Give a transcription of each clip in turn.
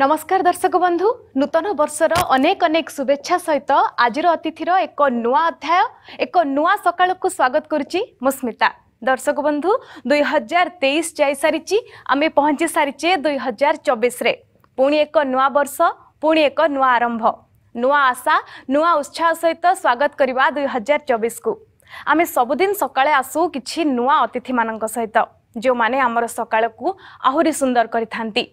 ନମସ୍କାର ଦର୍ଶକ ବନ୍ଧୁ ନୂତନ ବର୍ଷର ଅନେକ ଅନେକ ଶୁଭେଚ୍ଛା ସହିତ ଆଜିର ଅତିଥିର ଏକ ନୂଆ ଅଧ୍ୟାୟ ଏକ ନୂଆ ସକାଳକୁ ସ୍ୱାଗତ କରୁଛି ମୁଁ ସ୍ମିତା ଦର୍ଶକ ବନ୍ଧୁ ଦୁଇ ହଜାର ତେଇଶ ଯାଇସାରିଛି ଆମେ ପହଞ୍ଚି ସାରିଛେ ଦୁଇ ହଜାର ଚବିଶରେ ପୁଣି ଏକ ନୂଆ ବର୍ଷ ପୁଣି ଏକ ନୂଆ ଆରମ୍ଭ ନୂଆ ଆଶା ନୂଆ ଉତ୍ସାହ ସହିତ ସ୍ୱାଗତ କରିବା ଦୁଇ ହଜାର ଚବିଶକୁ ଆମେ ସବୁଦିନ ସକାଳେ ଆସୁ କିଛି ନୂଆ ଅତିଥିମାନଙ୍କ ସହିତ ଯେଉଁମାନେ ଆମର ସକାଳକୁ ଆହୁରି ସୁନ୍ଦର କରିଥାନ୍ତି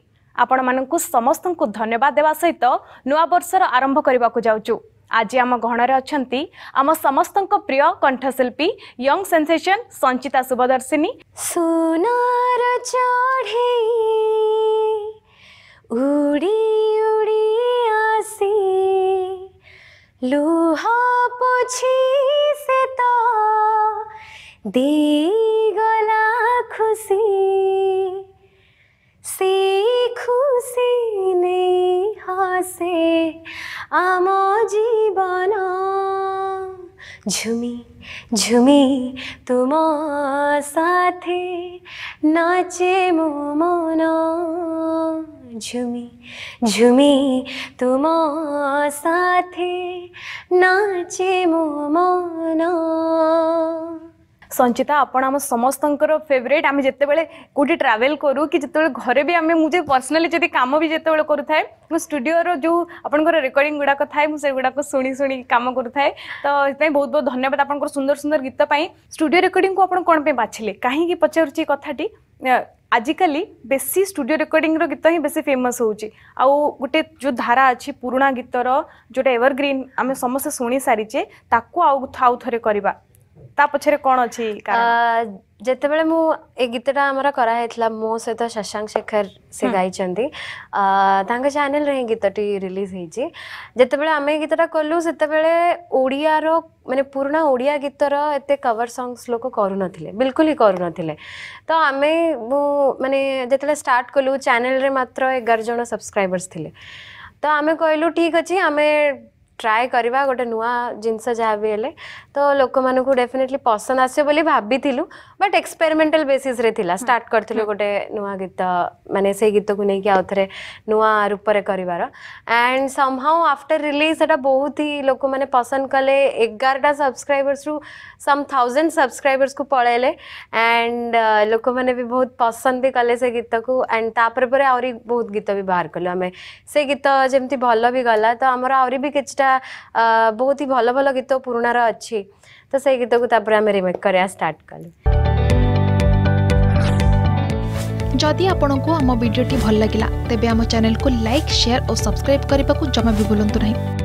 ଆପଣମାନଙ୍କୁ ସମସ୍ତଙ୍କୁ ଧନ୍ୟବାଦ ଦେବା ସହିତ ନୂଆବର୍ଷର ଆରମ୍ଭ କରିବାକୁ ଯାଉଛୁ ଆଜି ଆମ ଗହଣରେ ଅଛନ୍ତି ଆମ ସମସ୍ତଙ୍କ ପ୍ରିୟ କଣ୍ଠଶିଳ୍ପୀ ୟଙ୍ଗ ସେନ୍ସେସନ୍ ସଞ୍ଚିତା ସୁବଦର୍ଶିନୀ ସୁନାର ଚଢ଼ି ଲୁହା ପୋଛି ସେ ତ ଦିଗଲା আমো জীবন ঝুমি ঝুমি তুম সাথে নাচে মো মন ঝুমি ঝুমি তুম সাথে নাচে মো মন ସଞ୍ଚିତା ଆପଣ ଆମ ସମସ୍ତଙ୍କର ଫେଭରେଟ୍ ଆମେ ଯେତେବେଳେ କେଉଁଠି ଟ୍ରାଭେଲ୍ କରୁ କି ଯେତେବେଳେ ଘରେ ବି ଆମେ ମୁଁ ଯେ ପର୍ସନାଲି ଯଦି କାମ ବି ଯେତେବେଳେ କରୁଥାଏ ମୁଁ ଷ୍ଟୁଡ଼ିଓର ଯେଉଁ ଆପଣଙ୍କର ରେକର୍ଡିଂ ଗୁଡ଼ାକ ଥାଏ ମୁଁ ସେଗୁଡ଼ାକ ଶୁଣି ଶୁଣି କାମ କରୁଥାଏ ତ ସେଥିପାଇଁ ବହୁତ ବହୁତ ଧନ୍ୟବାଦ ଆପଣଙ୍କର ସୁନ୍ଦର ସୁନ୍ଦର ଗୀତ ପାଇଁ ଷ୍ଟୁଡ଼ିଓ ରେକର୍ଡିଂକୁ ଆପଣ କ'ଣ ପାଇଁ ବାଛିଲେ କାହିଁକି ପଚାରୁଛି କଥାଟି ଆଜିକାଲି ବେଶୀ ଷ୍ଟୁଡ଼ିଓ ରେକର୍ଡିଂର ଗୀତ ହିଁ ବେଶୀ ଫେମସ୍ ହେଉଛି ଆଉ ଗୋଟେ ଯେଉଁ ଧାରା ଅଛି ପୁରୁଣା ଗୀତର ଯେଉଁଟା ଏଭରଗ୍ରୀନ୍ ଆମେ ସମସ୍ତେ ଶୁଣି ସାରିଛେ ତାକୁ ଆଉ ଆଉ ଥରେ କରିବା ତା ପଛରେ କ'ଣ ଅଛି ଯେତେବେଳେ ମୁଁ ଏ ଗୀତଟା ଆମର କରାହେଇଥିଲା ମୋ ସହିତ ଶଶାଙ୍କ ଶେଖର ସେ ଗାଇଛନ୍ତି ତାଙ୍କ ଚ୍ୟାନେଲରେ ହିଁ ଗୀତଟି ରିଲିଜ୍ ହେଇଛି ଯେତେବେଳେ ଆମେ ଗୀତଟା କଲୁ ସେତେବେଳେ ଓଡ଼ିଆର ମାନେ ପୁରୁଣା ଓଡ଼ିଆ ଗୀତର ଏତେ କଭର ସଙ୍ଗସ୍ ଲୋକ କରୁନଥିଲେ ବିଲକୁଲ ହିଁ କରୁନଥିଲେ ତ ଆମେ ମୁଁ ମାନେ ଯେତେବେଳେ ଷ୍ଟାର୍ଟ କଲୁ ଚ୍ୟାନେଲରେ ମାତ୍ର ଏଗାର ଜଣ ସବସ୍କ୍ରାଇବର୍ସ ଥିଲେ ତ ଆମେ କହିଲୁ ଠିକ୍ ଅଛି ଆମେ ଟ୍ରାଏ କରିବା ଗୋଟେ ନୂଆ ଜିନିଷ ଯାହା ବି ହେଲେ ତ ଲୋକମାନଙ୍କୁ ଡେଫିନେଟଲି ପସନ୍ଦ ଆସିବ ବୋଲି ଭାବିଥିଲୁ ବଟ୍ ଏକ୍ସପେରିମେଣ୍ଟାଲ ବେସିସ୍ରେ ଥିଲା ଷ୍ଟାର୍ଟ କରିଥିଲୁ ଗୋଟେ ନୂଆ ଗୀତ ମାନେ ସେଇ ଗୀତକୁ ନେଇକି ଆଉ ଥରେ ନୂଆ ରୂପରେ କରିବାର ଆଣ୍ଡ ସମହାଉ ଆଫ୍ଟର ରିଲିଜ୍ ସେଟା ବହୁତ ହି ଲୋକମାନେ ପସନ୍ଦ କଲେ ଏଗାରଟା ସବସ୍କ୍ରାଇବର୍ସରୁ ସମ୍ ଥାଉଜେଣ୍ଡ ସବସ୍କ୍ରାଇବର୍ସକୁ ପଳେଇଲେ ଆଣ୍ଡ ଲୋକମାନେ ବି ବହୁତ ପସନ୍ଦ ବି କଲେ ସେ ଗୀତକୁ ଆଣ୍ଡ ତାପରେ ପରେ ଆହୁରି ବହୁତ ଗୀତ ବି ବାହାର କଲୁ ଆମେ ସେ ଗୀତ ଯେମିତି ଭଲ ବି ଗଲା ତ ଆମର ଆହୁରି ବି କିଛିଟା ଦୁଇଟା ବହୁତ ହି ଭଲ ଭଲ ଗୀତ ପୁରୁଣାର ଅଛି ତ ସେଇ ଗୀତକୁ ତାପରେ ଆମେ ରିମେକ୍ କରିବା ଷ୍ଟାର୍ଟ କଲୁ ଯଦି ଆପଣଙ୍କୁ ଆମ ଭିଡ଼ିଓଟି ଭଲ ଲାଗିଲା ତେବେ ଆମ ଚ୍ୟାନେଲକୁ ଲାଇକ୍ ସେୟାର ଓ ସବସ୍କ୍ରାଇବ୍ କରିବାକୁ ଜମା ବି ଭୁଲନ୍ତୁ ନାହିଁ